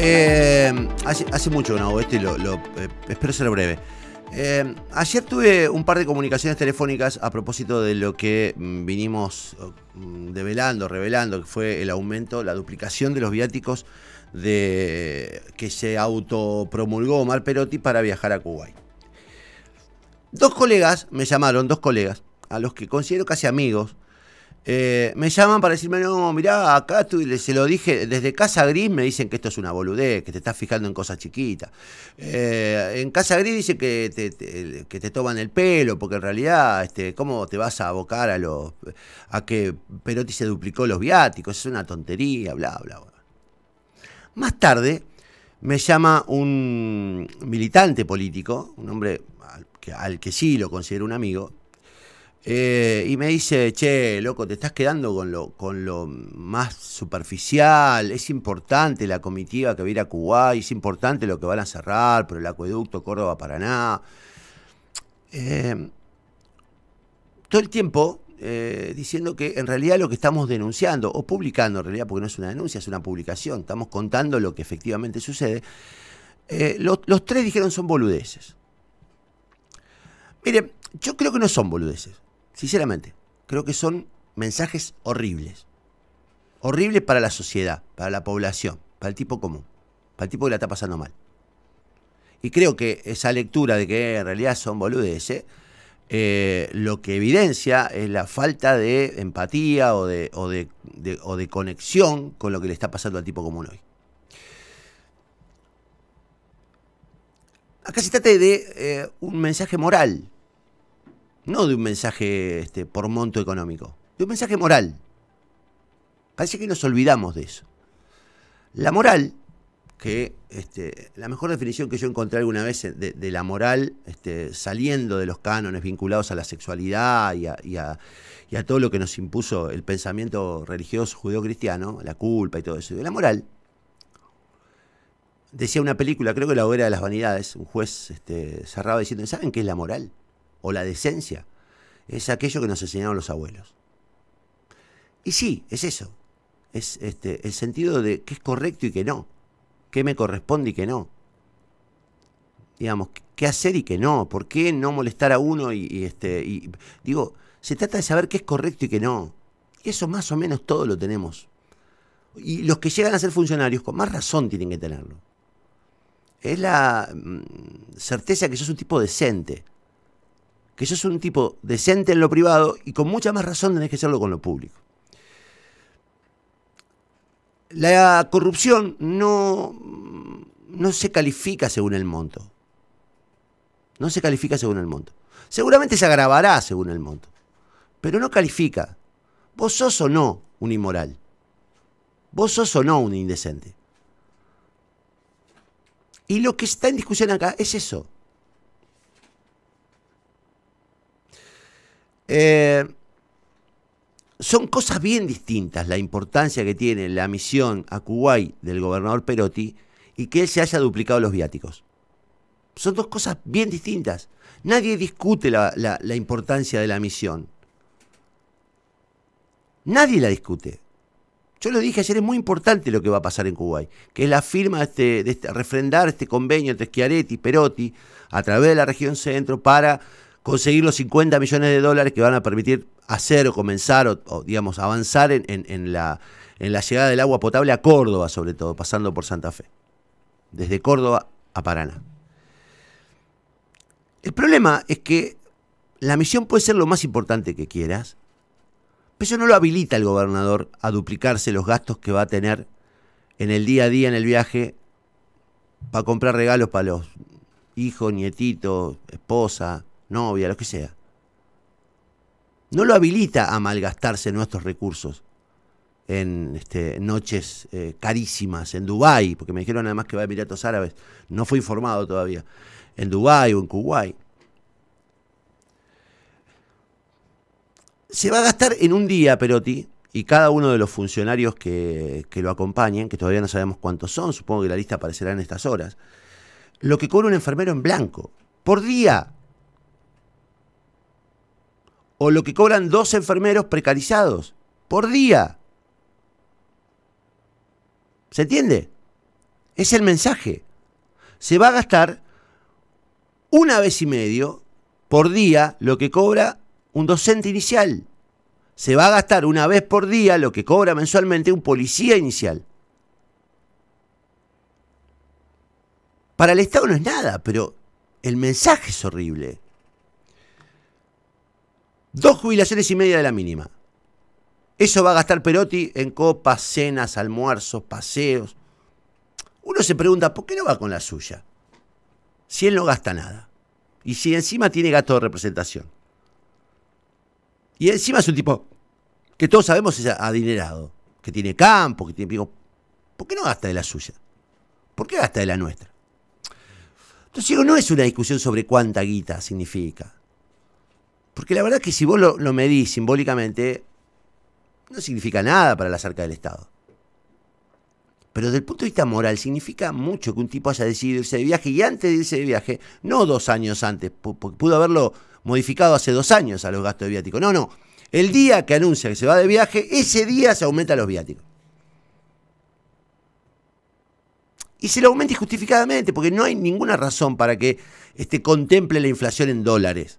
Eh, hace, mucho no y lo, eh, espero ser breve. Eh, ayer tuve un par de comunicaciones telefónicas a propósito de lo que mm, vinimos mm, develando, revelando, que fue el aumento, la duplicación de los viáticos de, que se autopromulgó Omar Perotti para viajar a Kuwait. Dos colegas me llamaron, dos colegas, a los que considero casi amigos, eh, me llaman para decirme, no, mirá, acá tú, se lo dije, desde Casa Gris me dicen que esto es una boludez, que te estás fijando en cosas chiquitas. Eh, en Casa Gris dicen que te, toman el pelo, porque en realidad, este, ¿cómo te vas a abocar a los a que Perotti se duplicó los viáticos? Es una tontería, bla, bla, bla. Más tarde me llama un militante político, un hombre al que sí lo considero un amigo, eh, y me dice, che, loco, te estás quedando con lo, con lo más superficial, es importante la comitiva que va a ir a Cuba, es importante lo que van a cerrar, pero el acueducto Córdoba-Paraná. Em, todo el tiempo eh, diciendo que en realidad lo que estamos denunciando, o publicando en realidad, porque no es una denuncia, es una publicación, estamos contando lo que efectivamente sucede, eh, los tres dijeron son boludeces. Mire, yo creo que no son boludeces. Sinceramente, creo que son mensajes horribles. Horribles para la sociedad, para la población, para el tipo común, para el tipo que la está pasando mal. Y creo que esa lectura de que eh, en realidad son boludeces, eh, lo que evidencia es la falta de empatía o de, conexión con lo que le está pasando al tipo común hoy. Acá se trata de eh, un mensaje moral, no de un mensaje este, por monto económico, de un mensaje moral. Parece que nos olvidamos de eso. La moral, que este, la mejor definición que yo encontré alguna vez de, la moral, este, saliendo de los cánones vinculados a la sexualidad y a, todo lo que nos impuso el pensamiento religioso judío-cristiano, la culpa y todo eso, de la moral, decía una película, creo que La Hoguera de las Vanidades, un juez cerraba diciendo, ¿saben qué es la moral? o la decencia es aquello que nos enseñaron los abuelos. Y sí, es eso. Es este, el sentido de qué es correcto y qué no. Qué me corresponde y qué no. Digamos, qué hacer y qué no. ¿Por qué no molestar a uno? Y, este, y, digo, se trata de saber qué es correcto y qué no. Y eso más o menos todo lo tenemos. Y los que llegan a ser funcionarios, con más razón tienen que tenerlo. Es la mm, certeza que sos un tipo decente que sos un tipo decente en lo privado y con mucha más razón tenés que serlo con lo público. La corrupción no, no se califica según el monto. No se califica según el monto. Seguramente se agravará según el monto. Pero no califica. Vos sos o no un inmoral. Vos sos o no un indecente. Y lo que está en discusión acá es eso. Eh, son cosas bien distintas la importancia que tiene la misión a Kuwait del gobernador Perotti y que él se haya duplicado los viáticos. Son dos cosas bien distintas. Nadie discute la, importancia de la misión. Nadie la discute. Yo lo dije ayer, es muy importante lo que va a pasar en Kuwait, que es la firma de, este, este, refrendar este convenio entre Schiaretti y Perotti a través de la región centro para conseguir los 50 millones de dólares que van a permitir hacer o comenzar o, digamos, avanzar en, la, en la llegada del agua potable a Córdoba, sobre todo, pasando por Santa Fe. Desde Córdoba a Paraná. El problema es que la misión puede ser lo más importante que quieras, pero eso no lo habilita el gobernador a duplicarse los gastos que va a tener en el día a día, en el viaje, para comprar regalos para los hijos, nietitos, esposa, novia, lo que sea. No lo habilita a malgastarse nuestros recursos en este, noches eh, carísimas en Dubái, porque me dijeron además que va a Emiratos Árabes, no fui informado todavía, en Dubái o en Kuwait. Se va a gastar en un día Perotti y cada uno de los funcionarios que, que lo acompañen, que todavía no sabemos cuántos son, supongo que la lista aparecerá en estas horas, lo que cobra un enfermero en blanco, por día o lo que cobran dos enfermeros precarizados por día. ¿Se entiende? Es el mensaje. Se va a gastar una vez y medio por día lo que cobra un docente inicial. Se va a gastar una vez por día lo que cobra mensualmente un policía inicial. Para el Estado no es nada, pero el mensaje es horrible. Dos jubilaciones y media de la mínima. Eso va a gastar Perotti en copas, cenas, almuerzos, paseos. Uno se pregunta, ¿por qué no va con la suya? Si él no gasta nada. Y si encima tiene gasto de representación. Y encima es un tipo que todos sabemos es adinerado, que tiene campo, que tiene... Digo, ¿Por qué no gasta de la suya? ¿Por qué gasta de la nuestra? Entonces digo, no es una discusión sobre cuánta guita significa. Porque la verdad es que si vos lo, medís simbólicamente, no significa nada para la cerca del Estado. Pero desde el punto de vista moral, significa mucho que un tipo haya decidido irse de viaje y antes de irse de viaje, no dos años antes, porque pudo haberlo modificado hace dos años a los gastos de viático. No, no. El día que anuncia que se va de viaje, ese día se aumenta los viáticos. Y se lo aumenta injustificadamente, porque no hay ninguna razón para que este, contemple la inflación en dólares.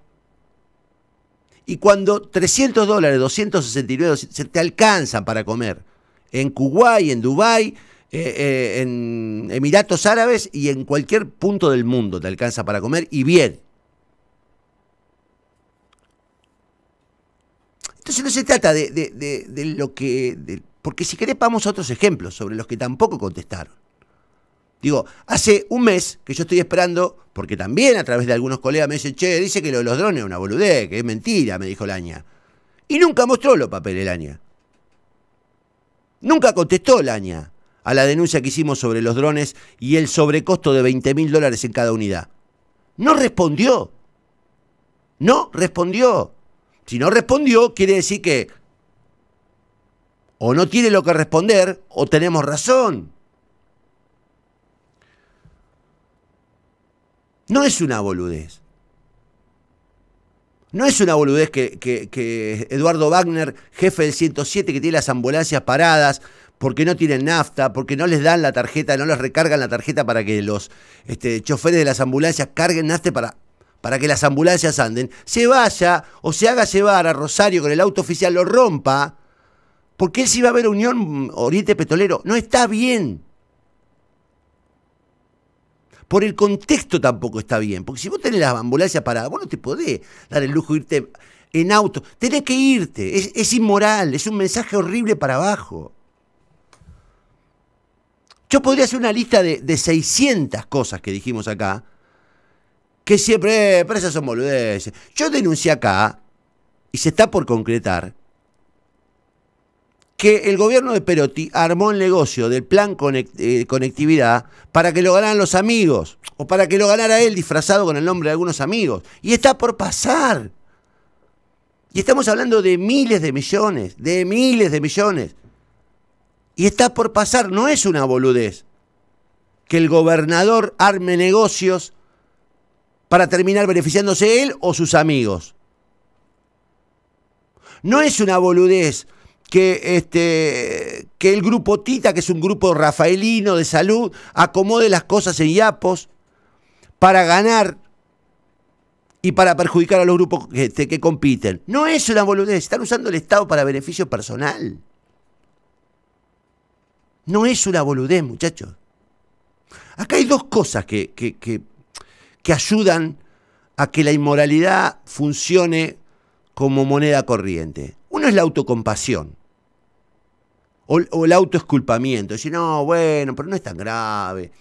Y cuando 300 dólares, 269 se te alcanzan para comer en Kuwait, en Dubái, eh, eh, en Emiratos Árabes y en cualquier punto del mundo te alcanza para comer y bien. Entonces no se trata de, de lo que... porque si querés vamos a otros ejemplos sobre los que tampoco contestaron. Digo, hace un mes que yo estoy esperando, porque también a través de algunos colegas me dicen, che, dice que lo de los drones es una boludez, que es mentira, me dijo Laña. Y nunca mostró los papeles Laña. Nunca contestó Laña a la denuncia que hicimos sobre los drones y el sobrecosto de 20 mil dólares en cada unidad. No respondió. No respondió. Si no respondió, quiere decir que o no tiene lo que responder o tenemos razón. No es una boludez. No es una boludez que, Eduardo Wagner, jefe del 107, que tiene las ambulancias paradas porque no tienen nafta, porque no les dan la tarjeta, no les recargan la tarjeta para que los este, choferes de las ambulancias carguen nafta para, para que las ambulancias anden, se vaya o se haga llevar a Rosario con el auto oficial, lo rompa, porque él sí va a ver Unión Oriente Petrolero. No está bien por el contexto tampoco está bien. Porque si vos tenés las ambulancias paradas, vos no te podés dar el lujo de irte en auto. Tenés que irte. Es, inmoral. Es un mensaje horrible para abajo. Yo podría hacer una lista de, de 600 cosas que dijimos acá. Que siempre, eh, pero esas son boludeces. Yo denuncié acá, y se está por concretar, que el gobierno de Perotti armó el negocio del plan eh, conectividad para que lo ganaran los amigos, o para que lo ganara él disfrazado con el nombre de algunos amigos. Y está por pasar. Y estamos hablando de miles de millones, de miles de millones. Y está por pasar, no es una boludez que el gobernador arme negocios para terminar beneficiándose él o sus amigos. No es una boludez que, este, que el grupo Tita, que es un grupo rafaelino de salud, acomode las cosas en Yapos para ganar y para perjudicar a los grupos que, este, compiten. No es una boludez, están usando el Estado para beneficio personal. No es una boludez, muchachos. Acá hay dos cosas que, que, que ayudan a que la inmoralidad funcione como moneda corriente. Uno es la autocompasión. O, el autoesculpamiento. Decir, no, bueno, pero no es tan grave.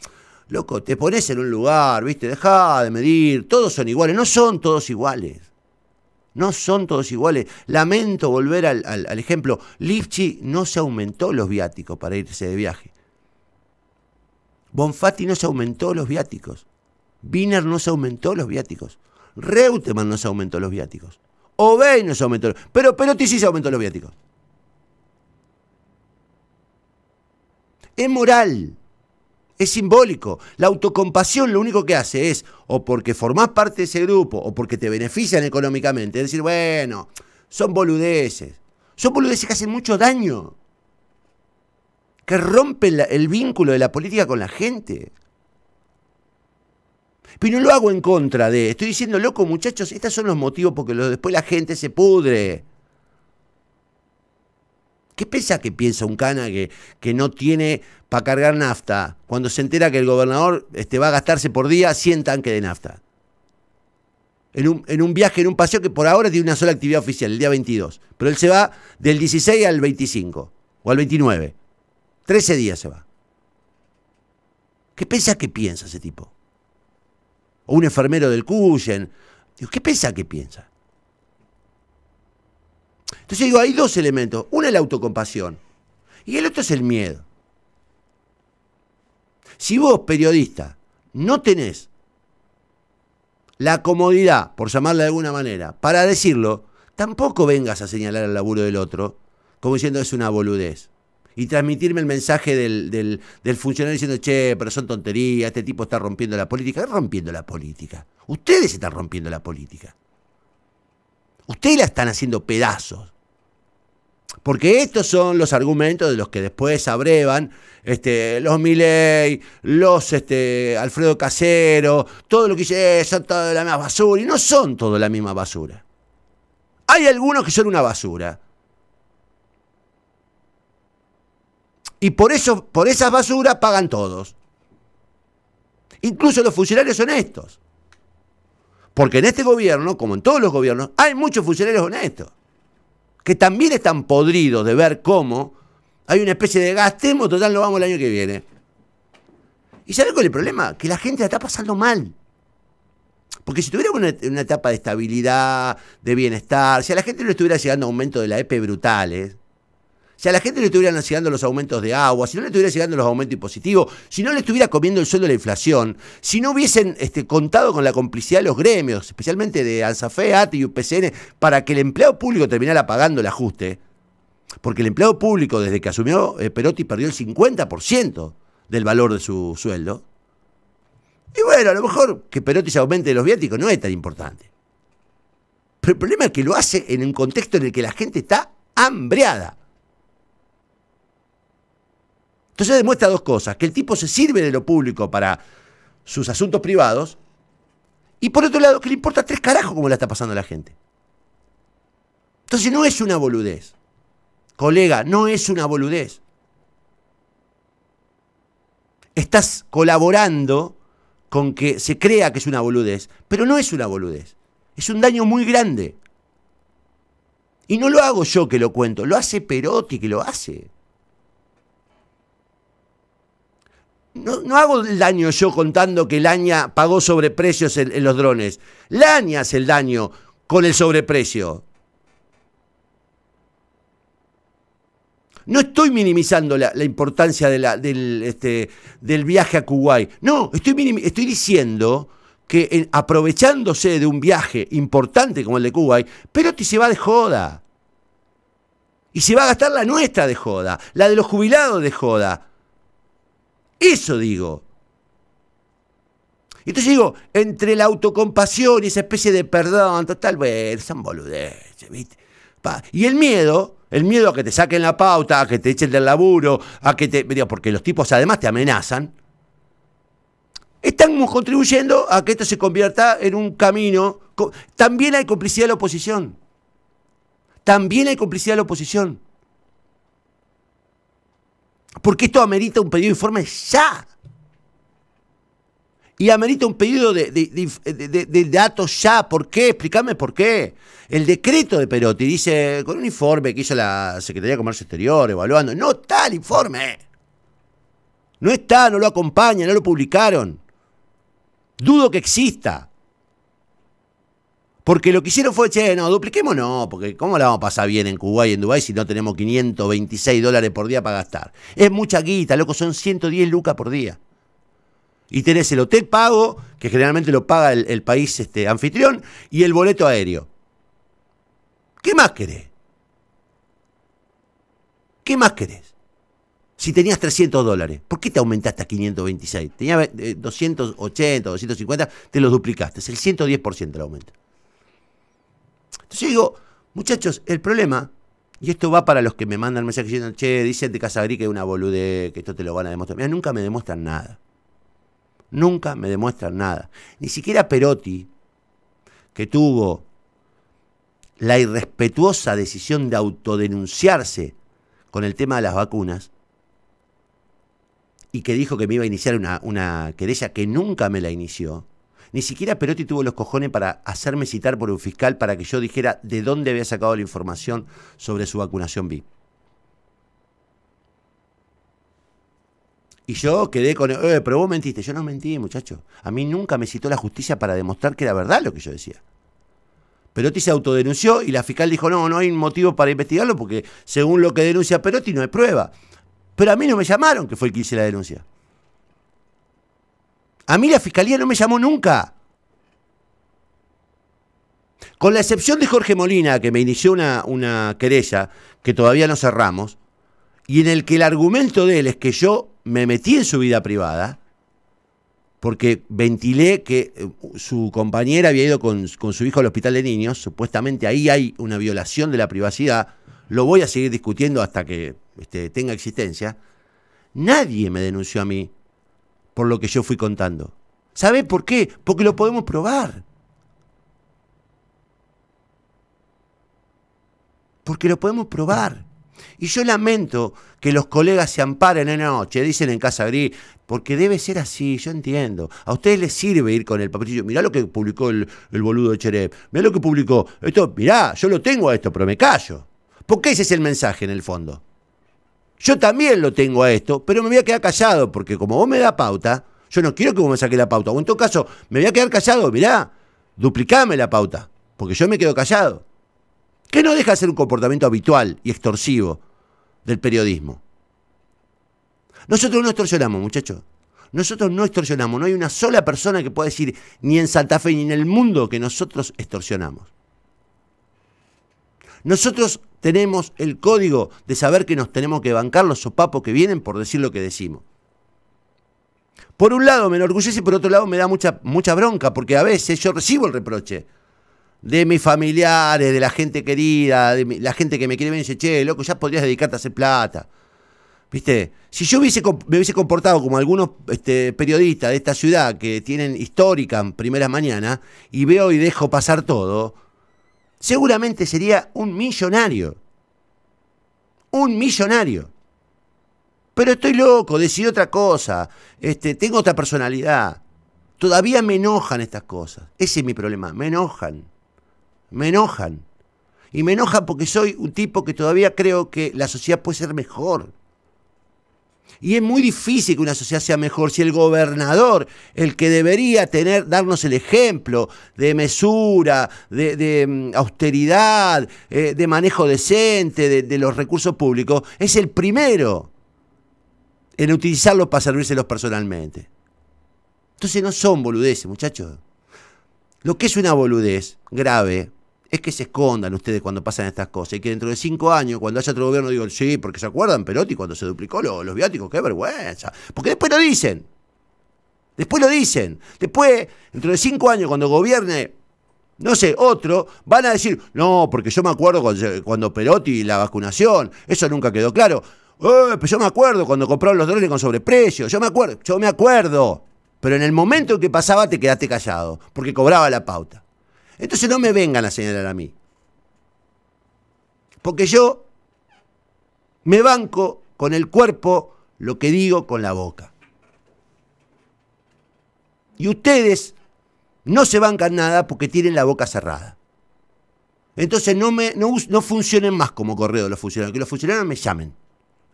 Loco, te pones en un lugar, ¿viste? Deja de medir. Todos son iguales. No son todos iguales. No son todos iguales. Lamento volver al, ejemplo. Lifchi no se aumentó los viáticos para irse de viaje. Bonfatti no se aumentó los viáticos. Wiener no se aumentó los viáticos. Reutemann no se aumentó los viáticos. Obey no se aumentó. Pero Perotti sí se aumentó los viáticos. es moral, es simbólico. La autocompasión lo único que hace es, o porque formás parte de ese grupo, o porque te benefician económicamente, es decir, bueno, son boludeces. Son boludeces que hacen mucho daño, que rompen el vínculo de la política con la gente. Pero no lo hago en contra de, estoy diciendo, loco muchachos, estos son los motivos porque después la gente se pudre. ¿Qué piensa que piensa un cana que, no tiene para cargar nafta? Cuando se entera que el gobernador este, va a gastarse por día 100 tanques de nafta. En un, en un, viaje, en un paseo que por ahora tiene una sola actividad oficial, el día 22. Pero él se va del 16 al 25 o al 29. 13 días se va. ¿Qué piensa que piensa ese tipo? O un enfermero del Cuyen. ¿Qué piensa que piensa? Entonces digo, hay dos elementos. Uno es la autocompasión y el otro es el miedo. Si vos, periodista, no tenés la comodidad, por llamarla de alguna manera, para decirlo, tampoco vengas a señalar al laburo del otro como diciendo es una boludez. Y transmitirme el mensaje del, funcionario diciendo, che, pero son tonterías, este tipo está rompiendo la política. Está rompiendo la política. Ustedes están rompiendo la política. Ustedes la están haciendo pedazos. Porque estos son los argumentos de los que después abrevan este, los Miley, los este, Alfredo Casero, todo lo que dice, eh, son toda la misma basura. Y no son toda la misma basura. Hay algunos que son una basura. Y por eso, por esas basuras pagan todos. Incluso los funcionarios son estos. Porque en este gobierno, como en todos los gobiernos, hay muchos funcionarios honestos, que también están podridos de ver cómo hay una especie de gastemos, total lo vamos el año que viene. ¿Y se cuál es el problema? Que la gente la está pasando mal. Porque si tuviera una, etapa de estabilidad, de bienestar, si a la gente no estuviera llegando a aumento de la EP brutales, si a la gente le estuvieran llegando los aumentos de agua, si no le estuvieran llegando los aumentos impositivos, si no le estuviera comiendo el sueldo la inflación, si no hubiesen este, contado con la complicidad de los gremios, especialmente de ANSAFE, ATI y UPCN, para que el empleado público terminara pagando el ajuste, porque el empleado público desde que asumió eh, Perotti perdió el 50% del valor de su sueldo, y bueno, a lo mejor que Perotti se aumente los viáticos no es tan importante. Pero el problema es que lo hace en un contexto en el que la gente está hambreada. Entonces demuestra dos cosas, que el tipo se sirve de lo público para sus asuntos privados y por otro lado que le importa tres carajos cómo la está pasando a la gente. Entonces no es una boludez. Colega, no es una boludez. Estás colaborando con que se crea que es una boludez, pero no es una boludez. Es un daño muy grande. Y no lo hago yo que lo cuento, lo hace Perotti que lo hace. No, hago el daño yo contando que Laña pagó sobreprecios en, los drones. Laña hace el daño con el sobreprecio. No estoy minimizando la, importancia este, del, viaje a Kuwait. No, estoy, diciendo que aprovechándose de un viaje importante como el de Kuwait, Perotti se va de joda. Y se va a gastar la nuestra de joda, la de los jubilados de joda. Eso digo. Entonces digo, entre la autocompasión y esa especie de perdón, tal bueno, son boludeces, ¿viste? Y el miedo, el miedo a que te saquen la pauta, a que te echen del laburo, a que te. porque los tipos además te amenazan. Estamos contribuyendo a que esto se convierta en un camino. También hay complicidad de la oposición. También hay complicidad de la oposición. Porque esto amerita un pedido de informe ya. Y amerita un pedido de, datos ya. ¿Por qué? Explícame por qué. El decreto de Perotti dice, con un informe que hizo la Secretaría de Comercio Exterior, evaluando, no está el informe. No está, no lo acompaña, no lo publicaron. Dudo que exista. Porque lo que hicieron fue, che, no, dupliquemos no, porque ¿cómo la vamos a pasar bien en Cuba y en Dubái si no tenemos 526 dólares por día para gastar? Es mucha guita, loco, son 110 lucas por día. Y tenés el hotel pago, que generalmente lo paga el, país este, anfitrión, y el boleto aéreo. ¿Qué más querés? ¿Qué más querés? Si tenías 300 dólares, ¿por qué te aumentaste a 526? Tenías 280, 250, te los duplicaste. Es el 110% el aumento. Entonces digo, muchachos, el problema, y esto va para los que me mandan mensajes diciendo, che, dicen de Casagrí que es una boludez, que esto te lo van a demostrar. Mira, nunca me demuestran nada. Nunca me demuestran nada. Ni siquiera Perotti, que tuvo la irrespetuosa decisión de autodenunciarse con el tema de las vacunas, y que dijo que me iba a iniciar una querella que nunca me la inició, ni siquiera Perotti tuvo los cojones para hacerme citar por un fiscal para que yo dijera de dónde había sacado la información sobre su vacunación VIP. Y yo quedé con, eh, pero vos mentiste. Yo no mentí, muchacho. A mí nunca me citó la justicia para demostrar que era verdad lo que yo decía. Perotti se autodenunció y la fiscal dijo, no, no hay motivo para investigarlo porque según lo que denuncia Perotti no hay prueba. Pero a mí no me llamaron que fue el que hice la denuncia. A mí la fiscalía no me llamó nunca. Con la excepción de Jorge Molina, que me inició una, querella que todavía no cerramos, y en el que el argumento de él es que yo me metí en su vida privada, porque ventilé que eh, su compañera había ido con, su hijo al hospital de niños, supuestamente ahí hay una violación de la privacidad, lo voy a seguir discutiendo hasta que este, tenga existencia, nadie me denunció a mí por lo que yo fui contando. ¿Sabe por qué? Porque lo podemos probar. Porque lo podemos probar. Y yo lamento que los colegas se amparen en la noche, dicen en Casa Gris, porque debe ser así, yo entiendo. A ustedes les sirve ir con el papelillo. Mirá lo que publicó el, boludo de Cherep, mirá lo que publicó. Esto, mirá, yo lo tengo a esto, pero me callo. Porque ese es el mensaje en el fondo yo también lo tengo a esto, pero me voy a quedar callado, porque como vos me da pauta, yo no quiero que vos me saques la pauta. O en todo caso, me voy a quedar callado, mirá, duplicame la pauta, porque yo me quedo callado. Que no deja de ser un comportamiento habitual y extorsivo del periodismo. Nosotros no extorsionamos, muchachos. Nosotros no extorsionamos. No hay una sola persona que pueda decir, ni en Santa Fe ni en el mundo, que nosotros extorsionamos. Nosotros tenemos el código de saber que nos tenemos que bancar los sopapos que vienen por decir lo que decimos. Por un lado me enorgullece y por otro lado me da mucha, mucha bronca, porque a veces yo recibo el reproche de mis familiares, de la gente querida, de la gente que me quiere ver y dice, che, loco, ya podrías dedicarte a hacer plata. ¿Viste? Si yo hubiese, me hubiese comportado como algunos este, periodistas de esta ciudad que tienen histórica en primeras mañana, y veo y dejo pasar todo, seguramente sería un millonario. Un millonario. Pero estoy loco, decido otra cosa, este, tengo otra personalidad. Todavía me enojan estas cosas. Ese es mi problema, me enojan. Me enojan. Y me enojan porque soy un tipo que todavía creo que la sociedad puede ser mejor. Y es muy difícil que una sociedad sea mejor si el gobernador, el que debería tener, darnos el ejemplo de mesura, de, mm, austeridad, eh, de manejo decente de, de los recursos públicos, es el primero en utilizarlos para servírselos personalmente. Entonces no son boludeces, muchachos. Lo que es una boludez grave es que se escondan ustedes cuando pasan estas cosas y que dentro de cinco años, cuando haya otro gobierno, digo, sí, porque se acuerdan, Perotti, cuando se duplicó los viáticos, qué vergüenza. Porque después lo dicen. Después lo dicen. Después, dentro de cinco años, cuando gobierne, no sé, otro, van a decir, no, porque yo me acuerdo cuando, cuando Perotti la vacunación, eso nunca quedó claro. ¡Eh, yo me acuerdo cuando compraron los drones con sobreprecio, yo me acuerdo, yo me acuerdo. Pero en el momento que pasaba te quedaste callado, porque cobraba la pauta. Entonces no me vengan a señalar a mí. Porque yo me banco con el cuerpo lo que digo con la boca. Y ustedes no se bancan nada porque tienen la boca cerrada. Entonces no, me, no, funcionen más como correo los funcionarios. Que los funcionarios me llamen.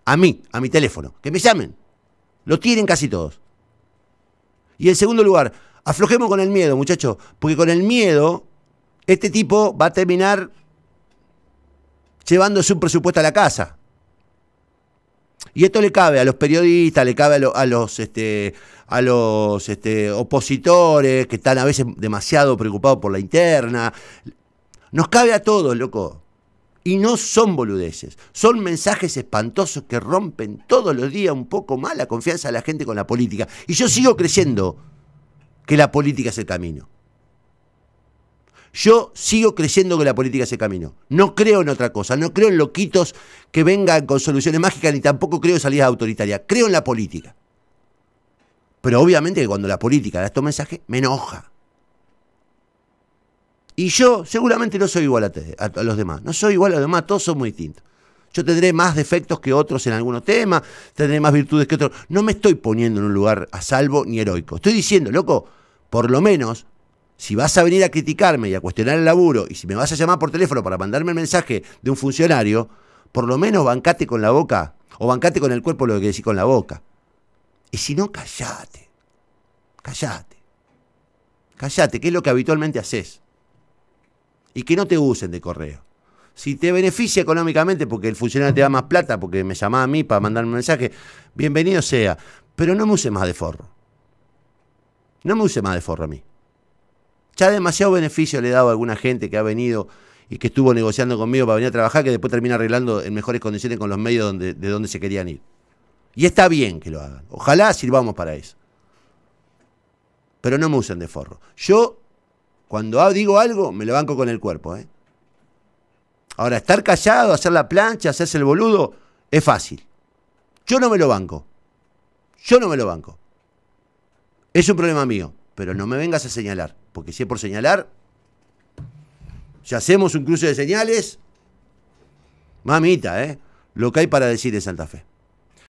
A mí, a mi teléfono. Que me llamen. Lo tienen casi todos. Y en segundo lugar, aflojemos con el miedo, muchachos. Porque con el miedo este tipo va a terminar llevándose un presupuesto a la casa. Y esto le cabe a los periodistas, le cabe a, los, este, a los este, opositores que están a veces demasiado preocupados por la interna. Nos cabe a todos, loco. Y no son boludeces, son mensajes espantosos que rompen todos los días un poco más la confianza de la gente con la política. Y yo sigo creyendo que la política es el camino. Yo sigo creyendo que la política es el camino. No creo en otra cosa, no creo en loquitos que vengan con soluciones mágicas, ni tampoco creo en salidas autoritarias. Creo en la política. Pero obviamente que cuando la política da estos mensajes, me enoja. Y yo seguramente no soy igual a, a, los demás. No soy igual a los demás, todos somos distintos. Yo tendré más defectos que otros en algunos temas, tendré más virtudes que otros. No me estoy poniendo en un lugar a salvo ni heroico. Estoy diciendo, loco, por lo menos si vas a venir a criticarme y a cuestionar el laburo, y si me vas a llamar por teléfono para mandarme el mensaje de un funcionario, por lo menos bancate con la boca, o bancate con el cuerpo lo que decís con la boca. Y si no, callate. Callate. Callate, que es lo que habitualmente haces. Y que no te usen de correo. Si te beneficia económicamente porque el funcionario te da más plata, porque me llama a mí para mandarme un mensaje, bienvenido sea. Pero no me use más de forro. No me use más de forro a mí. Ya demasiado beneficio le he dado a alguna gente que ha venido y que estuvo negociando conmigo para venir a trabajar, que después termina arreglando en mejores condiciones con los medios donde, de donde se querían ir. Y está bien que lo hagan. Ojalá sirvamos para eso. Pero no me usen de forro. Yo, cuando digo algo, me lo banco con el cuerpo. ¿eh? Ahora, estar callado, hacer la plancha, hacerse el boludo, es fácil. Yo no me lo banco. Yo no me lo banco. Es un problema mío. Pero no me vengas a señalar, porque si es por señalar, si hacemos un cruce de señales, mamita, ¿eh? Lo que hay para decir de Santa Fe.